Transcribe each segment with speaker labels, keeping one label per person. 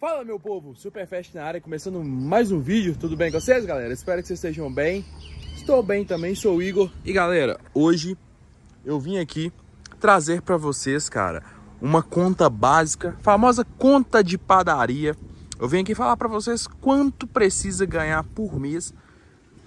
Speaker 1: Fala meu povo, Superfest na área, começando mais um vídeo, tudo bem com vocês galera? Espero que vocês estejam bem, estou bem também, sou o Igor E galera, hoje eu vim aqui trazer para vocês, cara, uma conta básica, famosa conta de padaria Eu vim aqui falar para vocês quanto precisa ganhar por mês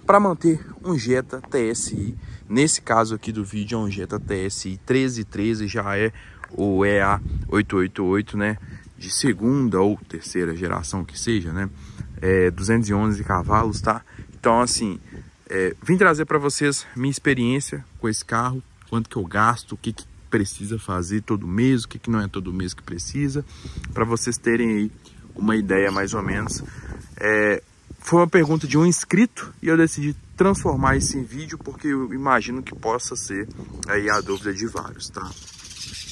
Speaker 1: para manter um Jetta TSI Nesse caso aqui do vídeo é um Jetta TSI 1313, já é o EA888, né? de segunda ou terceira geração que seja, né? É, 211 cavalos, tá? Então, assim, é, vim trazer para vocês minha experiência com esse carro, quanto que eu gasto, o que, que precisa fazer todo mês, o que, que não é todo mês que precisa, para vocês terem aí uma ideia mais ou menos. É, foi uma pergunta de um inscrito e eu decidi transformar esse vídeo porque eu imagino que possa ser aí a dúvida de vários, tá?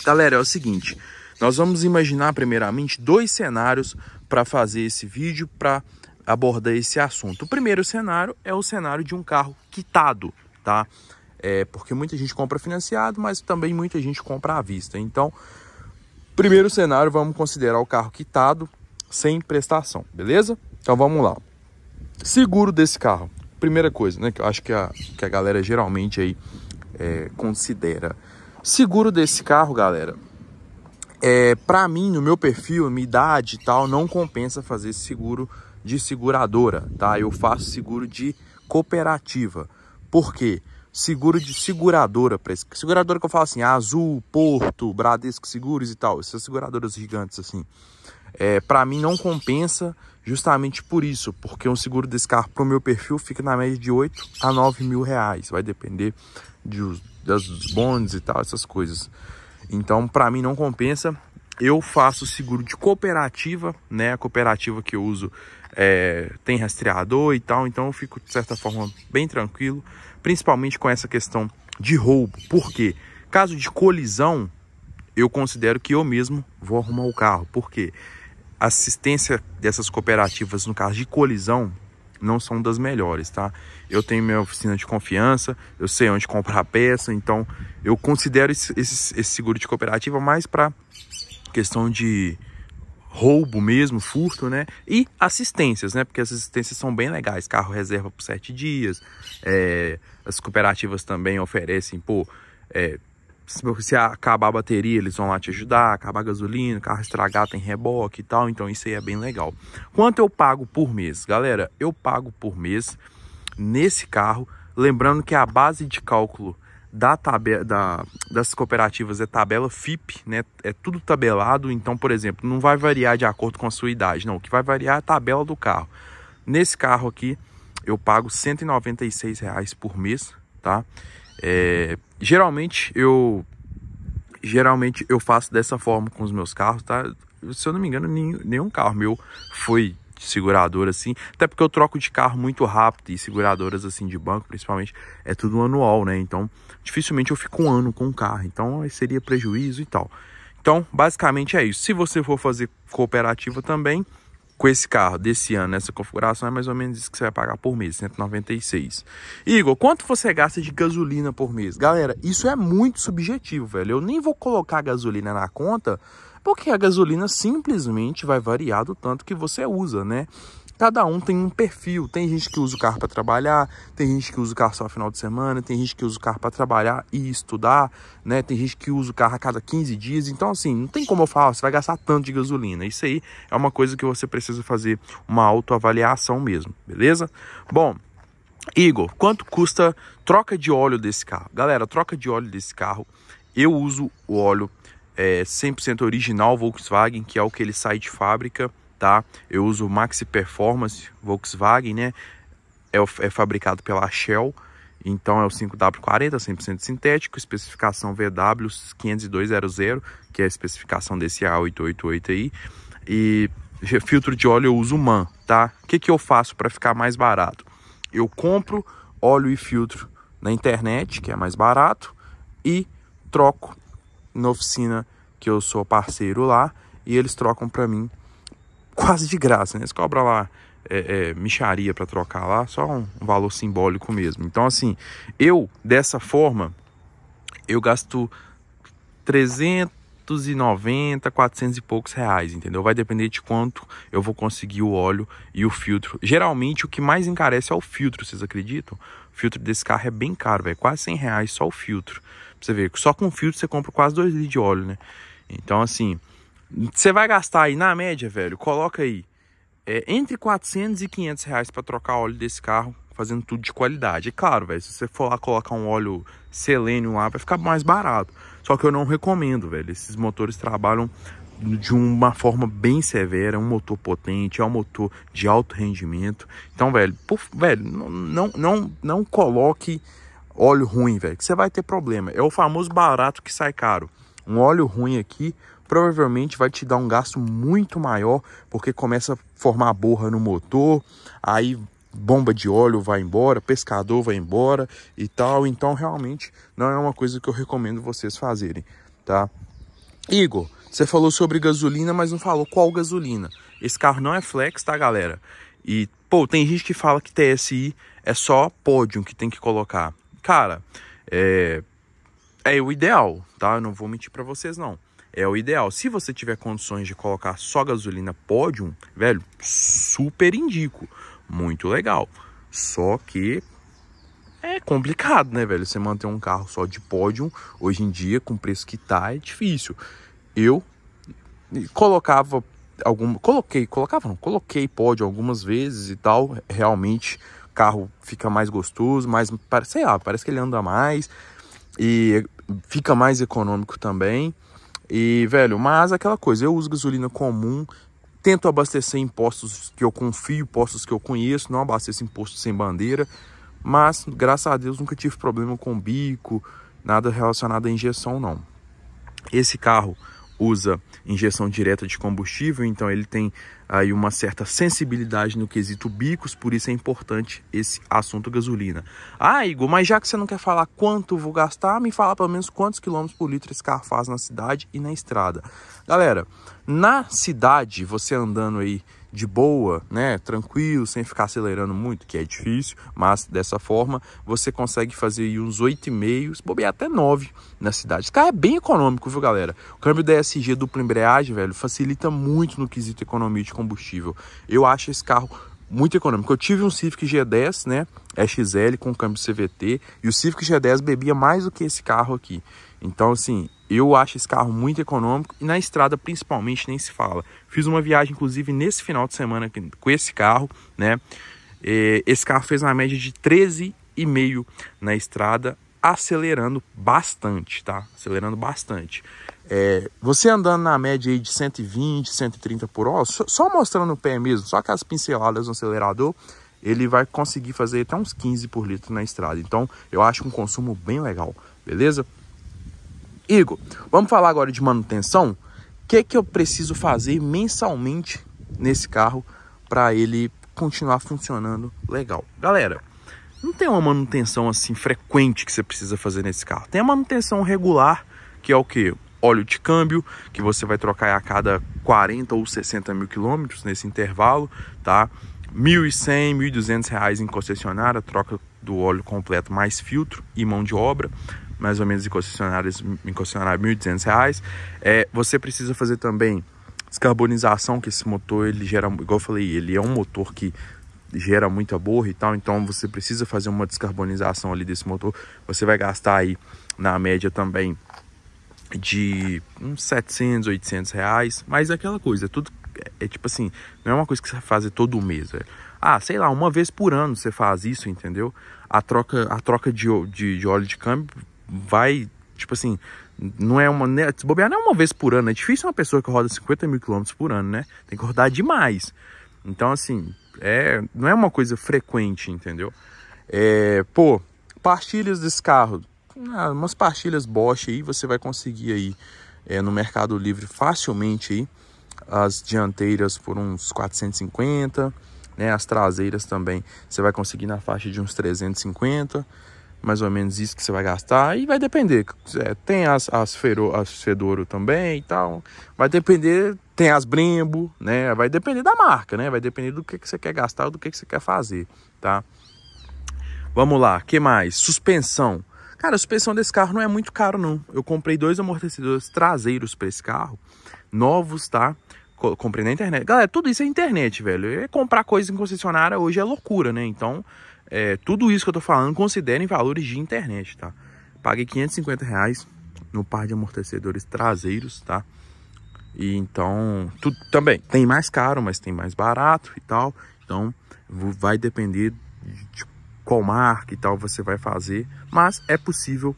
Speaker 1: Galera, é o seguinte, nós vamos imaginar primeiramente dois cenários para fazer esse vídeo, para abordar esse assunto. O primeiro cenário é o cenário de um carro quitado, tá? É, porque muita gente compra financiado, mas também muita gente compra à vista. Então, primeiro cenário, vamos considerar o carro quitado sem prestação, beleza? Então vamos lá. Seguro desse carro. Primeira coisa, né? Que eu acho que a, que a galera geralmente aí é, considera. Seguro desse carro, galera, é, para mim, no meu perfil, minha idade e tal, não compensa fazer seguro de seguradora, tá? Eu faço seguro de cooperativa. Por quê? Seguro de seguradora, para seguradora que eu falo assim, Azul, Porto, Bradesco Seguros e tal, essas seguradoras gigantes assim. É, para mim não compensa justamente por isso, porque um seguro desse carro para o meu perfil fica na média de 8 a 9 mil reais, vai depender de, das bondes e tal, essas coisas. Então, para mim não compensa. Eu faço seguro de cooperativa, né? A cooperativa que eu uso é, tem rastreador e tal, então eu fico de certa forma bem tranquilo, principalmente com essa questão de roubo. Por quê? Caso de colisão, eu considero que eu mesmo vou arrumar o carro, porque assistência dessas cooperativas no caso de colisão não são das melhores, tá? Eu tenho minha oficina de confiança, eu sei onde comprar a peça, então eu considero esse, esse, esse seguro de cooperativa mais para questão de roubo mesmo, furto, né? E assistências, né? Porque as assistências são bem legais. Carro reserva por sete dias. É, as cooperativas também oferecem, pô, é, se acabar a bateria, eles vão lá te ajudar, acabar a gasolina, o carro estragar, tem reboque e tal, então isso aí é bem legal. Quanto eu pago por mês? Galera, eu pago por mês nesse carro, lembrando que é a base de cálculo da tabela da, das cooperativas é tabela FIP, né? É tudo tabelado, então, por exemplo, não vai variar de acordo com a sua idade, não. O que vai variar é a tabela do carro. Nesse carro aqui, eu pago R$ reais por mês, tá? É, geralmente eu geralmente eu faço dessa forma com os meus carros, tá? Se eu não me engano, nenhum, nenhum carro meu foi de segurador assim, até porque eu troco de carro muito rápido e seguradoras assim de banco, principalmente, é tudo anual, né? Então, dificilmente eu fico um ano com um carro, então aí seria prejuízo e tal. Então, basicamente é isso. Se você for fazer cooperativa também, com esse carro desse ano, nessa configuração, é mais ou menos isso que você vai pagar por mês, 196. Igor, quanto você gasta de gasolina por mês? Galera, isso é muito subjetivo, velho. Eu nem vou colocar gasolina na conta, porque a gasolina simplesmente vai variar do tanto que você usa, né? Cada um tem um perfil. Tem gente que usa o carro para trabalhar, tem gente que usa o carro só no final de semana, tem gente que usa o carro para trabalhar e estudar, né? Tem gente que usa o carro a cada 15 dias. Então, assim, não tem como eu falar, você vai gastar tanto de gasolina. Isso aí é uma coisa que você precisa fazer uma autoavaliação mesmo, beleza? Bom, Igor, quanto custa troca de óleo desse carro? Galera, troca de óleo desse carro, eu uso o óleo é, 100% original Volkswagen, que é o que ele sai de fábrica tá? Eu uso o Maxi Performance Volkswagen, né? É, é fabricado pela Shell, então é o 5W40, 100% sintético, especificação VW50200, que é a especificação desse A888 aí. E filtro de óleo eu uso MAN, tá? O que, que eu faço para ficar mais barato? Eu compro óleo e filtro na internet, que é mais barato, e troco na oficina que eu sou parceiro lá, e eles trocam para mim quase de graça, né? Eles cobram lá é, é, micharia para trocar lá, só um, um valor simbólico mesmo. Então, assim, eu, dessa forma, eu gasto 390, 400 e poucos reais, entendeu? Vai depender de quanto eu vou conseguir o óleo e o filtro. Geralmente, o que mais encarece é o filtro, vocês acreditam? O filtro desse carro é bem caro, é quase 100 reais só o filtro. Pra você ver, só com o filtro você compra quase 2 litros de óleo, né? Então, assim, você vai gastar aí, na média, velho, coloca aí é, entre 400 e 500 reais para trocar óleo desse carro, fazendo tudo de qualidade. E é claro, velho, se você for lá colocar um óleo selênio lá, vai ficar mais barato. Só que eu não recomendo, velho. Esses motores trabalham de uma forma bem severa, um motor potente, é um motor de alto rendimento. Então, velho, puf, velho, não, não, não coloque óleo ruim, velho, que você vai ter problema. É o famoso barato que sai caro. Um óleo ruim aqui provavelmente vai te dar um gasto muito maior, porque começa a formar borra no motor, aí bomba de óleo vai embora, pescador vai embora e tal. Então, realmente, não é uma coisa que eu recomendo vocês fazerem, tá? Igor, você falou sobre gasolina, mas não falou qual gasolina. Esse carro não é flex, tá, galera? E, pô, tem gente que fala que TSI é só pódio que tem que colocar. Cara, é... É o ideal, tá? Eu não vou mentir para vocês, não é o ideal. Se você tiver condições de colocar só gasolina pódio, velho, super indico. Muito legal. Só que é complicado, né, velho? Você manter um carro só de pódio hoje em dia, com o preço que tá, é difícil. Eu colocava algum. Coloquei, colocava não, coloquei pódio algumas vezes e tal. Realmente carro fica mais gostoso, mais. Sei lá, parece que ele anda mais e fica mais econômico também. E, velho, mas aquela coisa, eu uso gasolina comum, tento abastecer em postos que eu confio, postos que eu conheço, não abasteço em postos sem bandeira, mas, graças a Deus, nunca tive problema com bico, nada relacionado à injeção, não. Esse carro usa injeção direta de combustível, então ele tem aí uma certa sensibilidade no quesito bicos, por isso é importante esse assunto gasolina. Ah, Igor, mas já que você não quer falar quanto vou gastar, me fala pelo menos quantos quilômetros por litro esse carro faz na cidade e na estrada. Galera, na cidade, você andando aí de boa, né, tranquilo, sem ficar acelerando muito, que é difícil, mas dessa forma você consegue fazer aí uns e meio bobear até 9 na cidade. Esse carro é bem econômico, viu, galera? O câmbio DSG dupla embreagem, velho, facilita muito no quesito economia de combustível. Eu acho esse carro muito econômico. Eu tive um Civic G10, né, XL com câmbio CVT, e o Civic G10 bebia mais do que esse carro aqui. Então, assim, eu acho esse carro muito econômico e na estrada principalmente nem se fala. Fiz uma viagem inclusive nesse final de semana com esse carro, né? Esse carro fez uma média de 13,5 na estrada, acelerando bastante, tá? Acelerando bastante. É, você andando na média aí de 120, 130 por hora, só, só mostrando o pé mesmo, só com as pinceladas no acelerador, ele vai conseguir fazer até uns 15 por litro na estrada. Então, eu acho um consumo bem legal, beleza? Igor, vamos falar agora de manutenção? O que, que eu preciso fazer mensalmente nesse carro para ele continuar funcionando legal? Galera, não tem uma manutenção assim frequente que você precisa fazer nesse carro. Tem a manutenção regular, que é o que? Óleo de câmbio, que você vai trocar a cada 40 ou 60 mil quilômetros nesse intervalo, tá? 1.100, 1.200 reais em concessionária, troca do óleo completo mais filtro e mão de obra mais ou menos em concessionárias, em concessionária R$ 1.200. É, você precisa fazer também descarbonização, que esse motor, ele gera, igual eu falei, ele é um motor que gera muita borra e tal, então você precisa fazer uma descarbonização ali desse motor. Você vai gastar aí, na média também, de uns 700, 800 reais, mas é aquela coisa, é tudo é, é tipo assim, não é uma coisa que você faz todo mês, velho. Ah, sei lá, uma vez por ano você faz isso, entendeu? A troca, a troca de, de, de óleo de câmbio vai, tipo assim, não é uma. Né, se bobear não é uma vez por ano. É difícil uma pessoa que roda 50 mil quilômetros por ano, né? Tem que rodar demais. Então, assim, é, não é uma coisa frequente, entendeu? É, pô, partilhas desse carro. Ah, umas partilhas Bosch aí, você vai conseguir aí é, no Mercado Livre facilmente aí. As dianteiras por uns 450, né? As traseiras também você vai conseguir na faixa de uns 350 mais ou menos isso que você vai gastar. E vai depender. É, tem as, as, Fero, as Fedoro também e tal. Vai depender. Tem as Brembo, né? Vai depender da marca, né? Vai depender do que, que você quer gastar, do que, que você quer fazer, tá? Vamos lá, que mais? Suspensão. Cara, a suspensão desse carro não é muito caro, não. Eu comprei dois amortecedores traseiros para esse carro, novos, tá? comprei na internet. Galera, tudo isso é internet, velho. é comprar coisa em concessionária hoje é loucura, né? Então, é, tudo isso que eu tô falando, considerem valores de internet, tá? Paguei 550 reais no par de amortecedores traseiros, tá? E então, tudo também tem mais caro, mas tem mais barato e tal. Então, vai depender de qual marca e tal você vai fazer, mas é possível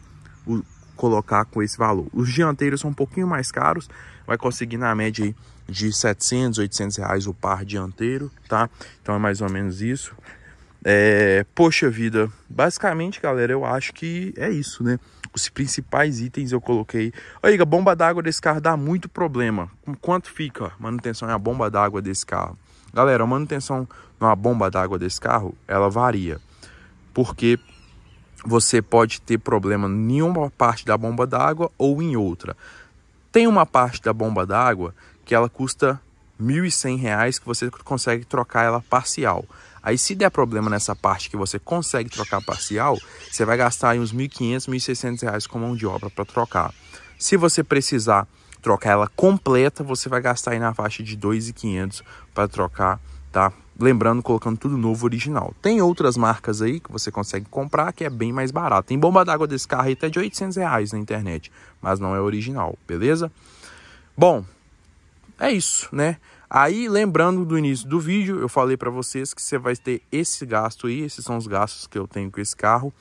Speaker 1: o, colocar com esse valor. Os dianteiros são um pouquinho mais caros, vai conseguir na média de 700, 800 reais o par dianteiro, tá? Então é mais ou menos isso. É, poxa vida, basicamente, galera, eu acho que é isso, né? Os principais itens eu coloquei. Aí, a bomba d'água desse carro dá muito problema. Quanto fica manutenção é a bomba d'água desse carro? Galera, a manutenção na bomba d'água desse carro, ela varia. Porque você pode ter problema em uma parte da bomba d'água ou em outra. Tem uma parte da bomba d'água que ela custa R$ 1.100 que você consegue trocar ela parcial. Aí se der problema nessa parte que você consegue trocar parcial, você vai gastar aí uns 1.500, 1.600 reais com mão de obra para trocar. Se você precisar trocar ela completa, você vai gastar aí na faixa de 2.500 para trocar, tá? Lembrando, colocando tudo novo, original. Tem outras marcas aí que você consegue comprar que é bem mais barato. Tem bomba d'água desse carro aí até de 800 reais na internet, mas não é original, beleza? Bom, é isso, né? Aí, lembrando do início do vídeo, eu falei para vocês que você vai ter esse gasto aí, esses são os gastos que eu tenho com esse carro.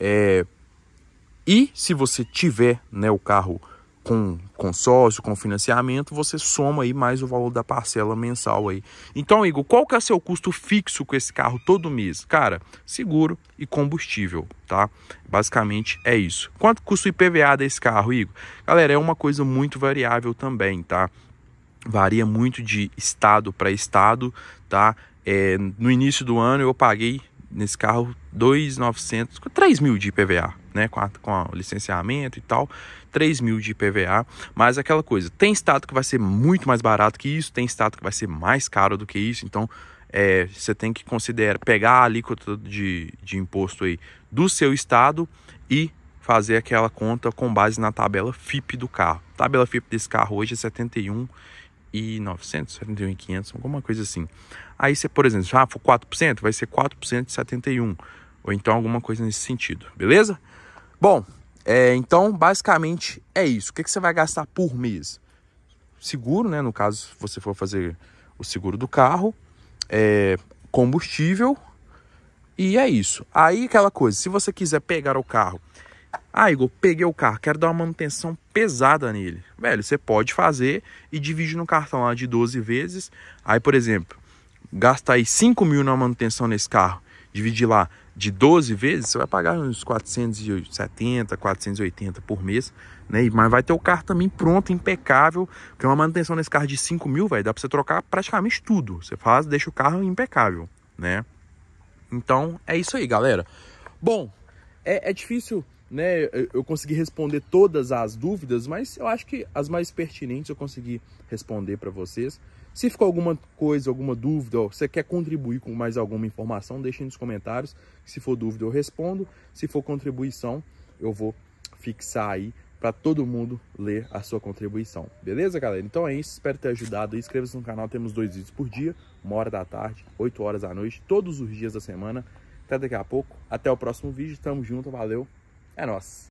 Speaker 1: É... E se você tiver né, o carro com consórcio, com financiamento, você soma aí mais o valor da parcela mensal aí. Então, Igor, qual que é o seu custo fixo com esse carro todo mês? Cara, seguro e combustível, tá? Basicamente é isso. Quanto custa o IPVA desse carro, Igor? Galera, é uma coisa muito variável também, tá? varia muito de estado para estado, tá? É, no início do ano eu paguei nesse carro 2,900, 3 mil de IPVA, né? Com, a, com a licenciamento e tal, 3 mil de IPVA. Mas aquela coisa, tem estado que vai ser muito mais barato que isso, tem estado que vai ser mais caro do que isso, então é, você tem que considerar pegar a alíquota de, de imposto aí do seu estado e fazer aquela conta com base na tabela FIP do carro. A tabela FIP desse carro hoje é 71 e 900, 71 e 500, alguma coisa assim. Aí você, por exemplo, já ah, for 4%, vai ser 4% de 71, ou então alguma coisa nesse sentido, beleza? Bom, é, então basicamente é isso. O que, que você vai gastar por mês? Seguro, né? No caso, você for fazer o seguro do carro, é, combustível e é isso. Aí aquela coisa, se você quiser pegar o carro ah, Igor, peguei o carro, quero dar uma manutenção pesada nele. Velho, você pode fazer e divide no cartão lá de 12 vezes. Aí, por exemplo, gasta aí 5 mil na manutenção nesse carro, dividir lá de 12 vezes, você vai pagar uns 470, 480 por mês, né? Mas vai ter o carro também pronto, impecável, porque uma manutenção nesse carro de 5 mil, velho, dá pra você trocar praticamente tudo. Você faz, deixa o carro impecável, né? Então, é isso aí, galera. Bom, é, é difícil né? Eu consegui responder todas as dúvidas, mas eu acho que as mais pertinentes eu consegui responder para vocês. Se ficou alguma coisa, alguma dúvida, ou você quer contribuir com mais alguma informação, deixe nos comentários. Se for dúvida, eu respondo. Se for contribuição, eu vou fixar aí para todo mundo ler a sua contribuição. Beleza, galera? Então é isso. Espero ter ajudado. Inscreva-se no canal. Temos dois vídeos por dia, uma hora da tarde, 8 horas da noite, todos os dias da semana. Até daqui a pouco. Até o próximo vídeo. Tamo junto. Valeu. É nós.